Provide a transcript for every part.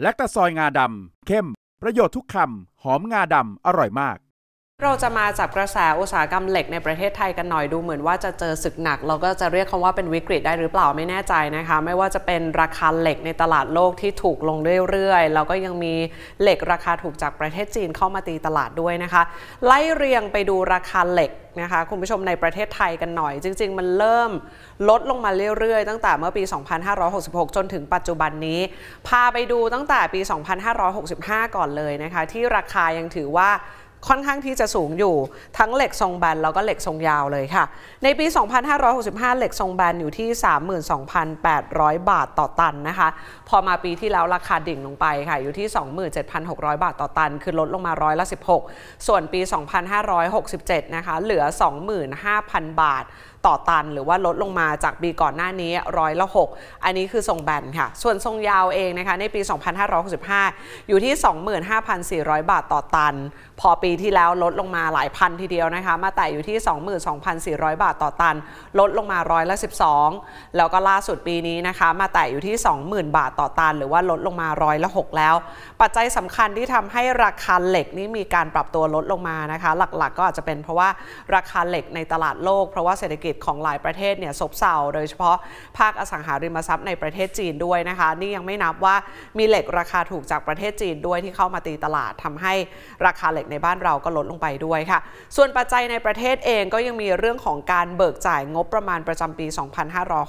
แลคตาซอยงาดำเข้ม ประโยชน์ทุกคำหอมงาดำอร่อยมากเราจะมาจับกระแสอุตสาหกรรมเหล็กในประเทศไทยกันหน่อยดูเหมือนว่าจะเจอศึกหนัก เราก็จะเรียกคำว่าเป็นวิกฤตได้หรือเปล่าไม่แน่ใจนะคะไม่ว่าจะเป็นราคาเหล็กในตลาดโลกที่ถูกลงเรื่อยๆแล้วก็ยังมีเหล็กราคาถูกจากประเทศจีนเข้ามาตีตลาดด้วยนะคะ ไล่เรียงไปดูราคาเหล็กนะคะคุณผู้ชมในประเทศไทยกันหน่อย จริงๆ มันเริ่มลดลงมาเรื่อยๆ ตั้งแต่เมื่อปี 2566 จนถึงปัจจุบันนี้ พาไปดูตั้งแต่ปี 2565 ก่อนเลยนะคะที่ราคายังถือว่าค่อนข้างที่จะสูงอยู่ทั้งเหล็กทรงแบนแล้วก็เหล็กทรงยาวเลยค่ะ ในปี 2565 เหล็กทรงแบนอยู่ที่ 32,800 บาทต่อตันนะคะ พอมาปีที่แล้วราคาดิ่งลงไปค่ะอยู่ที่ 27,600 บาทต่อตัน คือลดลงมาร้อยละ16 ส่วนปี 2567 นะคะเหลือ 25,000 บาทต่อตัน หรือว่าลดลงมาจากปีก่อนหน้านี้ ร้อยละ 6 อันนี้คือทรงแบนค่ะส่วนทรงยาวเองนะคะในปี 2565 อยู่ที่ 25,400 บาทต่อตัน พอปีที่แล้วลดลงมาหลายพันทีเดียวนะคะมาแต่อยู่ที่ 22,400 บาทต่อตัน ลดลงมาร้อยละ 12 แล้วก็ล่าสุดปีนี้นะคะมาแต่อยู่ที่ 20,000 บาทต่อตัน หรือว่าลดลงมาร้อยละ 6 แล้ว ปัจจัยสำคัญที่ทำให้ราคาเหล็กนี่มีการปรับตัวลดลงมานะคะหลักๆกก็อาจจะเป็นเพราะว่าราคาเหล็กในตลาดโลกเพราะว่าเศรษฐกิจจของหลายประเทศเนี่ยซบเซาโดยเฉพาะภาคอสังหาริมทรัพย์ในประเทศจีนด้วยนะคะ นี่ยังไม่นับว่ามีเหล็กราคาถูกจากประเทศจีนด้วยที่เข้ามาตีตลาดทำให้ราคาเหล็กในบ้านเราก็ลดลงไปด้วยค่ะ ส่วนปัจจัยในประเทศเองก็ยังมีเรื่องของการเบิกจ่ายงบประมาณประจำปี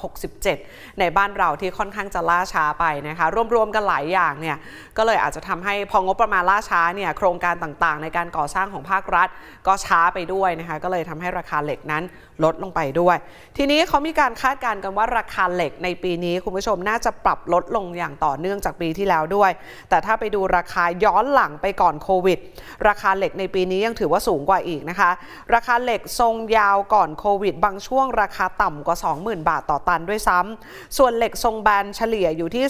2567 ในบ้านเราที่ค่อนข้างจะล่าช้าไปนะคะรวมๆกันหลายอย่างเนี่ยก็เลยอาจจะทำให้พองบประมาณล่าช้าเนี่ยโครงการต่างๆ ในการก่อสร้างของภาครัฐ ก็ช้าไปด้วยนะคะก็เลยทำให้ราคาเหล็กนั้นลดลงไปด้วย ทีนี้เขามีการคาดการณ์กันว่าราคาเหล็กในปีนี้คุณผู้ชมน่าจะปรับลดลงอย่างต่อเนื่องจากปีที่แล้วด้วย แต่ถ้าไปดูราคาย้อนหลังไปก่อนโควิดราคาเหล็กในปีนี้ยังถือว่าสูงกว่าอีกนะคะ ราคาเหล็กทรงยาวก่อนโควิดบางช่วงราคาต่ำกว่า 20,000 บาทต่อตันด้วยซ้ำ ส่วนเหล็กทรงแบนเฉลี่ยอยู่ที่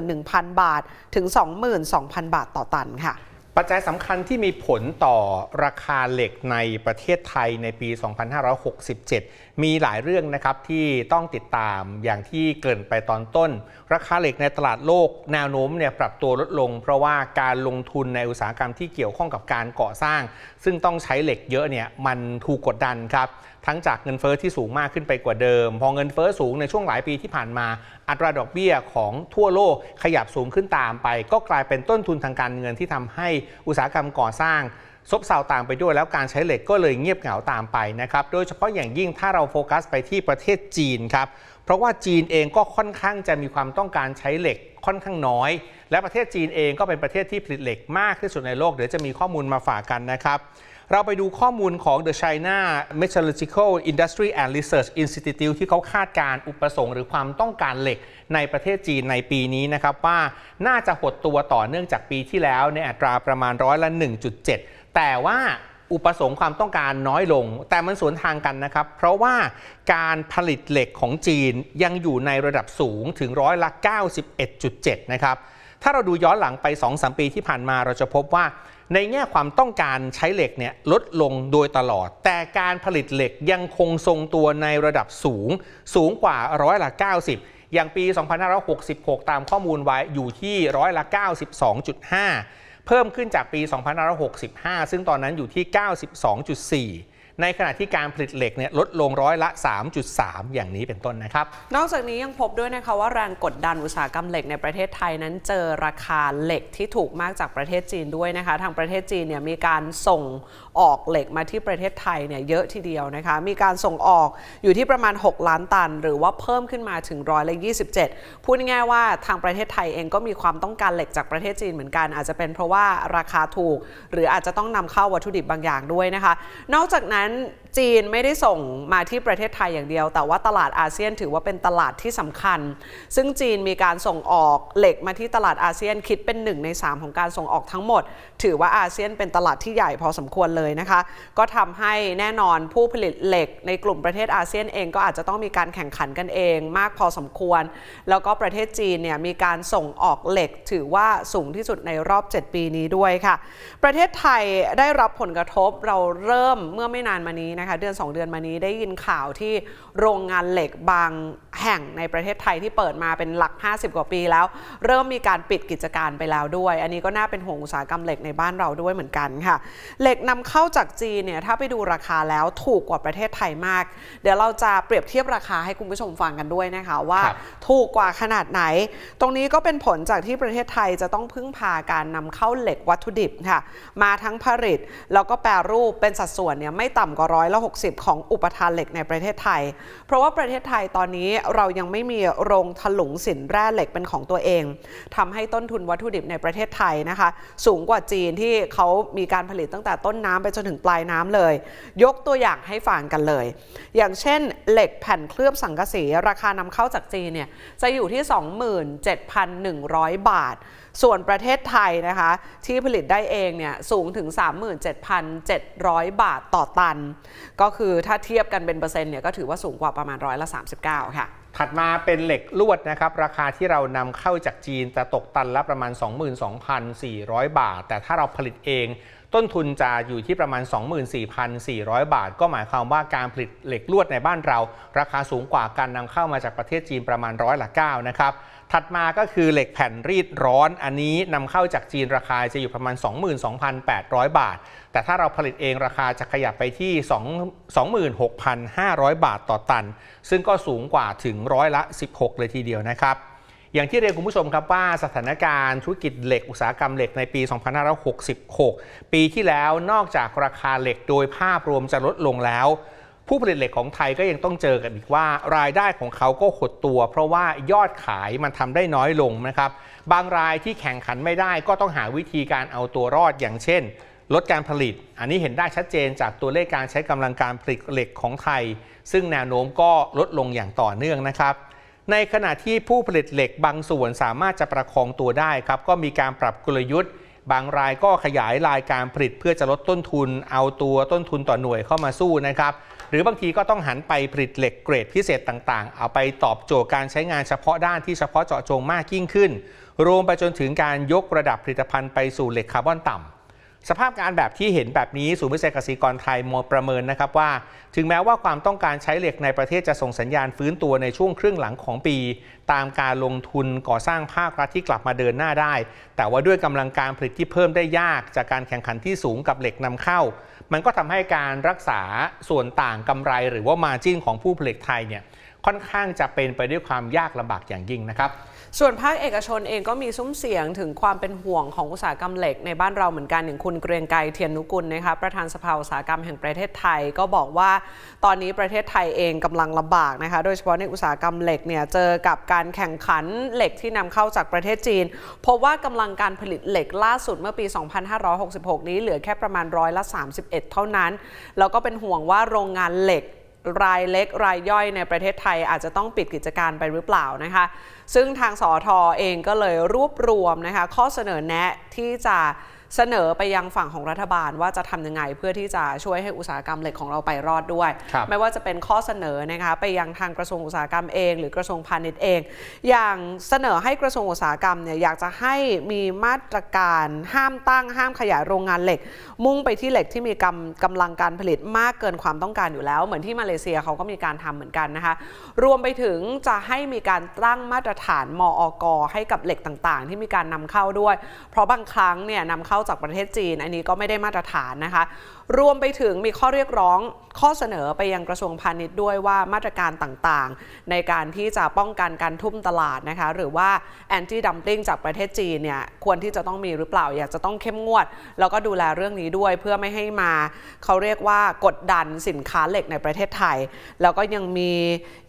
21,000 บาท ถึง 22,000 บาทต่อตันค่ะปัจจัยสำคัญที่มีผลต่อราคาเหล็กในประเทศไทยในปี 2567 มีหลายเรื่องนะครับที่ต้องติดตามอย่างที่เกินไปตอนต้น ราคาเหล็กในตลาดโลก แนวโน้มเนี่ยปรับตัวลดลง เพราะว่าการลงทุนในอุตสาหกรรมที่เกี่ยวข้องกับการก่อสร้าง ซึ่งต้องใช้เหล็กเยอะเนี่ยมันถูกกดดันครับทั้งจากเงินเฟอ้อที่สูงมากขึ้นไปกว่าเดิม พอเงินเฟอ้อสูงในช่วงหลายปีที่ผ่านมา อัตราดอกเบี้ยของทั่วโลกขยับสูงขึ้นตามไป ก็กลายเป็นต้นทุนทางการเงินที่ทำให้อุตสาหกรรมก่อสร้างซบเซาตามไปด้วย แล้วการใช้เหล็กก็เลยเงียบเหงาตามไปนะครับ โดยเฉพาะอย่างยิ่งถ้าเราโฟกัสไปที่ประเทศจีนครับ เพราะว่าจีนเองก็ค่อนข้างจะมีความต้องการใช้เหล็กค่อนข้างน้อย และประเทศจีนเองก็เป็นประเทศที่ผลิตเหล็กมากที่สุดในโลก เดี๋ยวจะมีข้อมูลมาฝากกันนะครับเราไปดูข้อมูลของ The China Metallurgical Industry and Research Institute ที่เขาคาดการอุปสงค์หรือความต้องการเหล็กในประเทศจีนในปีนี้นะครับ ว่าน่าจะหดตัวต่อเนื่องจากปีที่แล้วในอัตราประมาณร้อยละ 1.7 แต่ว่าอุปสงค์ความต้องการน้อยลงแต่มันสวนทางกันนะครับ เพราะว่าการผลิตเหล็กของจีนยังอยู่ในระดับสูงถึงร้อยละ 91.7 นะครับถ้าเราดูย้อนหลังไป2สปีที่ผ่านมาเราจะพบว่า ในแง่ความต้องการใช้เหล็กเนี่ยลดลงโดยตลอด แต่การผลิตเหล็กยังคงทรงตัวในระดับสูงสูงกว่าร้อยละ90 อย่างปี 2566 ตามข้อมูลไว้อยู่ที่ร้อยละ92.5 เพิ่มขึ้นจากปี2565 ซึ่งตอนนั้นอยู่ที่ 92.4ในขณะที่การผลิตเหล็กเนี่ยลดลงร้อยละ 3.3 อย่างนี้เป็นต้นนะครับ นอกจากนี้ยังพบด้วยนะคะว่าแรงกดดันอุตสาหกรรมเหล็กในประเทศไทยนั้นเจอราคาเหล็กที่ถูกมากจากประเทศจีนด้วยนะคะทางประเทศจีนเนี่ยมีการส่งออกเหล็กมาที่ประเทศไทยเนี่ยเยอะทีเดียวนะคะมีการส่งออกอยู่ที่ประมาณ 6 ล้านตัน หรือว่าเพิ่มขึ้นมาถึงร้อยละยีพูดง่ายๆว่าทางประเทศไทยเองก็มีความต้องการเหล็กจากประเทศจีนเหมือนกันอาจจะเป็นเพราะว่าราคาถูก หรืออาจจะต้องนำเข้าวัตถุดิบบางอย่างด้วยนะคะ นอกจากนั้น้นจีนไม่ได้ส่งมาที่ประเทศไทยอย่างเดียว แต่ว่าตลาดอาเซียนถือว่าเป็นตลาดที่สำคัญ ซึ่งจีนมีการส่งออกเหล็กมาที่ตลาดอาเซียนคิดเป็น1ใน3 ของการส่งออกทั้งหมด ถือว่าอาเซียนเป็นตลาดที่ใหญ่พอสมควรเลยนะคะก็ทำให้แน่นอนผู้ผลิตเหล็กในกลุ่มประเทศอาเซียนเองก็อาจจะต้องมีการแข่งขันกันเอง มากพอสมควร แล้วก็ประเทศจีนเนี่ยมีการส่งออกเหล็กถือว่าสูงที่สุดในรอบ 7 ปีนี้ด้วยค่ะประเทศไทยได้รับผลกระทบเราเริ่มเมื่อไม่นานานมานี้นะคะเดือน2เดือนมานี้ได้ยินข่าวที่โรงงานเหล็กบางแห่งในประเทศไทยที่เปิดมาเป็นหลัก 50 กว่าปีแล้ว เริ่มมีการปิดกิจการไปแล้วด้วย อันนี้ก็น่าเป็นห่วงอุตสาหกรรมเหล็กในบ้านเราด้วยเหมือนกันค่ะเหล็กนำเข้าจากจีนเนี่ยถ้าไปดูราคาแล้วถูกกว่าประเทศไทยมาก เดี๋ยวเราจะเปรียบเทียบราคาให้คุณผู้ชมฟังกันด้วยนะคะว่า ถูกกว่าขนาดไหน ตรงนี้ก็เป็นผลจากที่ประเทศไทยจะต้องพึ่งพาการนำเข้าเหล็กวัตถุดิบค่ะมาทั้งผลิตแล้วก็แปรรูปเป็นสัดส่วนเนี่ยไม่ต่ต่ำกว่าร้อยละ60ของอุปทานเหล็กในประเทศไทย เพราะว่าประเทศไทยตอนนี้เรายังไม่มีโรงถลุงสินแร่เหล็กเป็นของตัวเอง ทำให้ต้นทุนวัตถุดิบในประเทศไทยนะคะสูงกว่าจีนที่เขามีการผลิตตั้งแต่ต้นน้ำไปจน ถึงปลายน้ำเลย ยกตัวอย่างให้ฟังกันเลย อย่างเช่น เหล็กแผ่นเคลือบสังกะสี ราคานำเข้าจากจีนเนี่ยจะอยู่ที่ 27,100 บาทส่วนประเทศไทยนะคะที่ผลิตได้เองเนี่ยสูงถึง 37,700 บาทต่อตัน ก็คือถ้าเทียบกันเป็นเปอร์เซ็นต์เนี่ยก็ถือว่าสูงกว่าประมาณร้อยละ39ค่ะถัดมาเป็นเหล็กลวดนะครับ ราคาที่เรานำเข้าจากจีนจะตกตันละประมาณ 22,400 บาท แต่ถ้าเราผลิตเองต้นทุนจะอยู่ที่ประมาณ 24,400 บาท ก็หมายความว่าการผลิตเหล็กลวดในบ้านเรา ราคาสูงกว่าการนำเข้ามาจากประเทศจีนประมาณร้อยละ9นะครับ ถัดมาก็คือเหล็กแผ่นรีดร้อนอันนี้นำเข้าจากจีนราคาจะอยู่ประมาณ 22,800 บาท แต่ถ้าเราผลิตเองราคาจะขยับไปที่ 2 26,500 บาทต่อตัน ซึ่งก็สูงกว่าถึงร้อยละ 16 เลยทีเดียวนะครับอย่างที่เรียนคุณผู้ชมครับว่าสถานการณ์ธุรกิจเหล็กอุตสาหกรรมเหล็กในปี 2566 ปีที่แล้วนอกจากราคาเหล็กโดยภาพรวมจะลดลงแล้ว ผู้ผลิตเหล็กของไทยก็ยังต้องเจอกันอีกว่ารายได้ของเขาก็หดตัว เพราะว่ายอดขายมันทำได้น้อยลงนะครับ บางรายที่แข่งขันไม่ได้ก็ต้องหาวิธีการเอาตัวรอดอย่างเช่น ลดการผลิต อันนี้เห็นได้ชัดเจนจากตัวเลขการใช้กำลังการผลิตเหล็กของไทย ซึ่งแนวโน้มก็ลดลงอย่างต่อเนื่องนะครับในขณะที่ผู้ผลิตเหล็กบางส่วนสามารถจะประคองตัวได้ครับ ก็มีการปรับกลยุทธ์ บางรายก็ขยายรายการผลิตเพื่อจะลดต้นทุนเอาตัวต้นทุนต่อหน่วยเข้ามาสู้นะครับ หรือบางทีก็ต้องหันไปผลิตเหล็กเกรดพิเศษต่างๆ เอาไปตอบโจทย์การใช้งานเฉพาะด้านที่เฉพาะเจาะจงมากยิ่งขึ้น รวมไปจนถึงการยกระดับผลิตภัณฑ์ไปสู่เหล็กคาร์บอนต่ำสภาพการแบบที่เห็นแบบนี้ศูนย์วิจัยเกษตรกรไทยมอประเมินนะครับว่า ถึงแม้ว่าความต้องการใช้เหล็กในประเทศจะส่งสัญญาณฟื้นตัวในช่วงครึ่งหลังของปี ตามการลงทุนก่อสร้างภาครัฐที่กลับมาเดินหน้าได้ แต่ว่าด้วยกำลังการผลิตที่เพิ่มได้ยากจากการแข่งขันที่สูงกับเหล็กนำเข้า มันก็ทำให้การรักษาส่วนต่างกำไรหรือว่ามาจิ้นของผู้ผลิตไทยเนี่ยค่อนข้างจะเป็นไปด้วยความยากลำบากอย่างยิ่งนะครับส่วนภาคเอกชนเองก็มีซุ้มเสียงถึงความเป็นห่วงของอุตสาหกรรมเหล็กในบ้านเราเหมือนกันอย่างคุณเกรียงไกรเทียนนุกุลนะคะประธานสภาอุตสาหกรรมแห่งประเทศไทยก็บอกว่า ตอนนี้ประเทศไทยเองกำลังลำบากนะคะโดยเฉพาะในอุตสาหกรรมเหล็กเนี่ยเจอกับการแข่งขันเหล็กที่นำเข้าจากประเทศจีน พบว่ากำลังการผลิตเหล็กล่าสุดเมื่อปี 2566 นี้เหลือแค่ประมาณร้อยละ 31 เท่านั้นแล้วก็เป็นห่วงว่าโรงงานเหล็กรายเล็ก รายย่อยในประเทศไทย อาจจะต้องปิดกิจการไปหรือเปล่านะคะ ซึ่งทางสอทอเองก็เลยรวบรวมนะคะข้อเสนอแนะที่จะเสนอไปยังฝั่งของรัฐบาลว่าจะทํำยังไงเพื่อที่จะช่วยให้อุตสาหกรรมเหล็กของเราไปรอดด้วย ไม่ว่าจะเป็นข้อเสนอนะคะไปยังทางกระทรวงอุตสาหกรรมเองหรือกระทรวงพาณิชย์เอง อย่างเสนอให้กระทรวงอุตสาหกรรมเนี่ยอยากจะให้มีมาตรการห้ามตั้งห้ามขยายโรงงานเหล็ก มุ่งไปที่เหล็กที่มีกำกำลังการผลิตมากเกินความต้องการอยู่แล้ว เหมือนที่มาเลเซียเขาก็มีการทำเหมือนกันนะคะ รวมไปถึงจะให้มีการตั้งมาตรฐานมออกให้กับเหล็กต่างๆ ที่มีการนำเข้าด้วย เพราะบางครั้งเนี่ยนำเข้าจากประเทศจีน อันนี้ก็ไม่ได้มาตรฐานนะคะรวมไปถึงมีข้อเรียกร้องข้อเสนอไปยังกระทรวงพาณิชย์ด้วยว่ามาตรการต่างๆ ในการที่จะป้องกันการทุ่มตลาดนะคะหรือว่าแอนตี้ดัมปิ้งจากประเทศจีนเนี่ยควรที่จะต้องมีหรือเปล่าอยากจะต้องเข้มงวด แล้วก็ดูแลเรื่องนี้ด้วยเพื่อไม่ให้มา เขาเรียกว่ากดดันสินค้าเหล็กในประเทศไทย แล้วก็ยังมี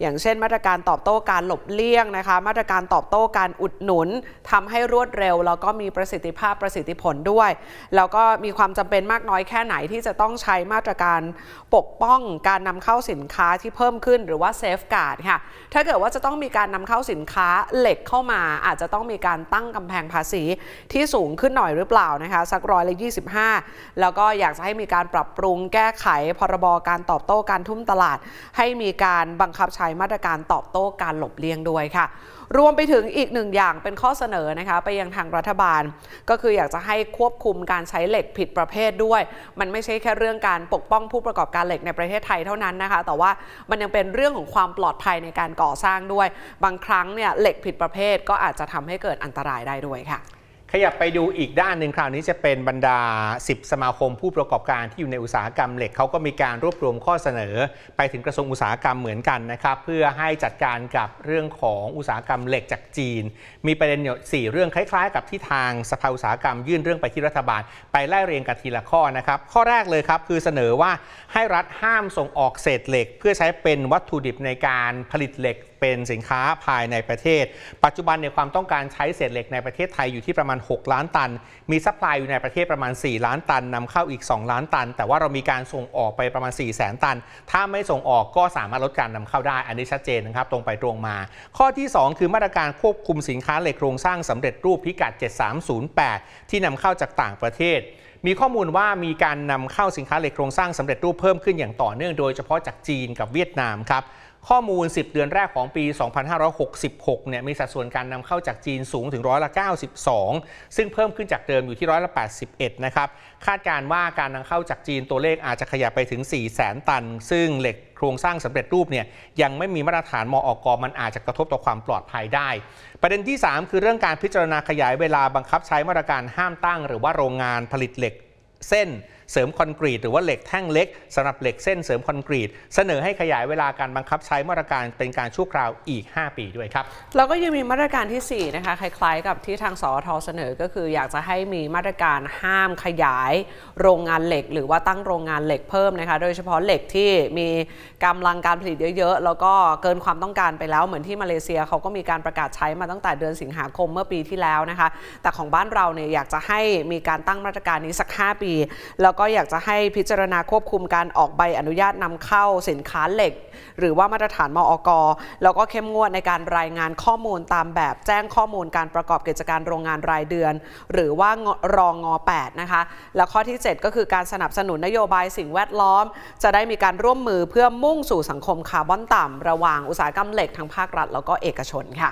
อย่างเช่นมาตรการตอบโต้การหลบเลี่ยงนะคะมาตรการตอบโต้การอุดหนุนทำให้รวดเร็วแล้วก็มีประสิทธิภาพประสิทธิผลด้วยแล้วก็มีความจำเป็นมากน้อยแค่ไหนที่จะจะต้องใช้มาตรการปกป้องการนำเข้าสินค้าที่เพิ่มขึ้นหรือว่าเซฟการ์ดค่ะถ้าเกิดว่าจะต้องมีการนำเข้าสินค้าเหล็กเข้ามา อาจจะต้องมีการตั้งกำแพงภาษีที่สูงขึ้นหน่อยหรือเปล่านะคะสักร้อยละยีแล้วก็อยากจะให้มีการปรับปรุงแก้ไขพรบการตอบโต้การทุ่มตลาด ให้มีการบังคับใช้มาตรการตอบโต้การหลบเลี่ยงด้วยค่ะรวมไปถึงอีกหนึ่งอย่างเป็นข้อเสนอนะคะ ไปยังทางรัฐบาล ก็คืออยากจะให้ควบคุมการใช้เหล็กผิดประเภทด้วย มันไม่ใช่แค่เรื่องการปกป้องผู้ประกอบการเหล็กในประเทศไทยเท่านั้นนะคะ แต่ว่ามันยังเป็นเรื่องของความปลอดภัยในการก่อสร้างด้วย บางครั้งเนี่ยเหล็กผิดประเภทก็อาจจะทำให้เกิดอันตรายได้ด้วยค่ะขยับไปดูอีกด้านหนึ่งคราวนี้จะเป็นบรรดา 10 สมาคมผู้ประกอบการที่อยู่ในอุตสาหกรรมเหล็กเขาก็มีการรวบรวมข้อเสนอไปถึงกระทรวงอุตสาหกรรมเหมือนกันนะครับเพื่อให้จัดการกับเรื่องของอุตสาหกรรมเหล็กจากจีน มีประเด็นสี่4เรื่องคล้ายๆกับที่ทางสภาอุตสาหกรรมยื่นเรื่องไปที่รัฐบาล ไปไล่เรียงกันทีละข้อนะครับ ข้อแรกเลยครับคือเสนอว่าให้รัฐห้ามส่งออกเศษเหล็ก เพื่อใช้เป็นวัตถุดิบในการผลิตเหล็กเป็นสินค้าภายในประเทศ ปัจจุบันในความต้องการใช้เศษเหล็กในประเทศไทยอยู่ที่ประมาณ 6 ล้านตัน มีซัพพลายอยู่ในประเทศประมาณ 4 ล้านตัน นำเข้าอีก 2 ล้านตัน แต่ว่าเรามีการส่งออกไปประมาณ 4 0 0แสนตัน ถ้าไม่ส่งออกก็สามารถลดการนำเข้าได้ อันนี้ชัดเจนนะครับ ตรงไปตรงมา ข้อที่ 2 คือมาตรการควบคุมสินค้าเหล็กโครงสร้างสำเร็จรูปพิกัด 7308 ที่นำเข้าจากต่างประเทศ มีข้อมูลว่ามีการนำเข้าสินค้าเหล็กโครงสร้างสำเร็จรูปเพิ่มขึ้นอย่างต่อเนื่อง โดยเฉพาะจากจีนกับเวียดนามครับข้อมูล 10 เดือนแรกของปี 2566 เนี่ย มีสัดส่วนการนำเข้าจากจีนสูงถึงร้อยละ92 ซึ่งเพิ่มขึ้นจากเดิมอยู่ที่ร้อยละ81 นะครับ คาดการว่าการนำเข้าจากจีนตัวเลขอาจจะขยับไปถึง 4 0 0 0 0 0 ตัน ซึ่งเหล็กโครงสร้างสำเร็จรูปเนี่ยยังไม่มีมาตรฐานมออกมันอาจจะกระทบต่อความปลอดภัยได้ ประเด็นที่ 3 คือเรื่องการพิจารณาขยายเวลาบังคับใช้มาตรการห้ามตั้ง หรือว่าโรงงานผลิตเหล็กเส้นเสริมคอนกรีตหรือว่าเหล็กแท่งเล็กสำหรับเหล็กเส้นเสริมคอนกรีต เสนอให้ขยายเวลาการบังคับใช้มาตรการเป็นการชั่วคราวอีก 5 ปีด้วยครับแล้วก็ยังมีมาตรการที่4นะคะคล้ายๆ กับที่ทางสอทอเสนอก็คืออยากจะให้มีมาตรการห้ามขยาย โรงงานเหล็กหรือว่าตั้งโรงงานเหล็กเพิ่มนะคะโดยเฉพาะเหล็กที่มีกำลังการผลิตเยอะๆ แล้วก็เกินความต้องการไปแล้วเหมือนที่มาเลเซียเขาก็มีการประกาศใช้มาตั้งแต่เดือนสิงหาคมเมื่อปีที่แล้วนะคะ แต่ของบ้านเราเนี่ยอยากจะให้มีการตั้งมาตรการนี้สัก 5 ปีแล้วล้วก็อยากจะให้พิจารณาควบคุมการออกใบอนุญาตนำเข้าสินค้าเหล็ก หรือว่ามาตรฐานมอก แล้วก็เข้มงวดในการรายงานข้อมูลตามแบบแจ้งข้อมูลการประกอบกิจการโรงงานรายเดือน หรือว่ารองงอ8นะคะแล้วข้อที่ 7 ก็คือการสนับสนุนนโยบายสิ่งแวดล้อม จะได้มีการร่วมมือเพื่อมุ่งสู่สังคมคาร์บอนต่ำระหว่างอุตสาหกรรมเหล็กทั้งภาครัฐ แล้วก็เอกชนค่ะ